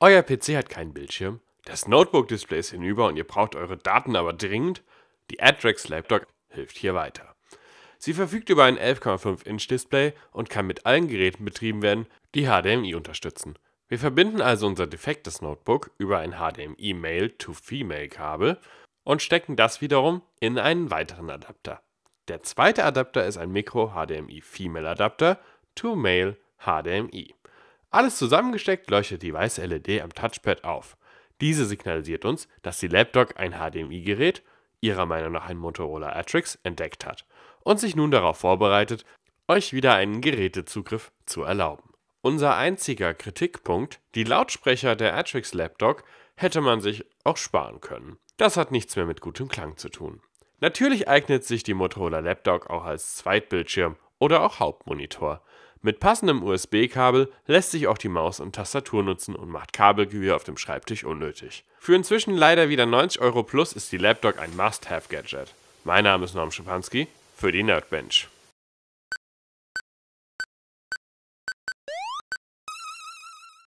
Euer PC hat keinen Bildschirm, das Notebook-Display ist hinüber und ihr braucht eure Daten aber dringend? Die Adrex Laptop hilft hier weiter. Sie verfügt über ein 11,5-Inch-Display und kann mit allen Geräten betrieben werden, die HDMI unterstützen. Wir verbinden also unser defektes Notebook über ein HDMI-Male-to-Female-Kabel und stecken das wiederum in einen weiteren Adapter. Der zweite Adapter ist ein Micro HDMI Female Adapter to Male HDMI. Alles zusammengesteckt leuchtet die weiße LED am Touchpad auf. Diese signalisiert uns, dass die Laptop ein HDMI-Gerät, ihrer Meinung nach ein Motorola Atrix, entdeckt hat und sich nun darauf vorbereitet, euch wieder einen Gerätezugriff zu erlauben. Unser einziger Kritikpunkt, die Lautsprecher der Atrix Laptop, hätte man sich auch sparen können. Das hat nichts mehr mit gutem Klang zu tun. Natürlich eignet sich die Motorola Laptop auch als Zweitbildschirm oder auch Hauptmonitor. Mit passendem USB-Kabel lässt sich auch die Maus und Tastatur nutzen und macht Kabelgewirr auf dem Schreibtisch unnötig. Für inzwischen leider wieder 90 Euro plus ist die Laptop ein Must-Have-Gadget. Mein Name ist Norm Schipanski für die Nerdbench.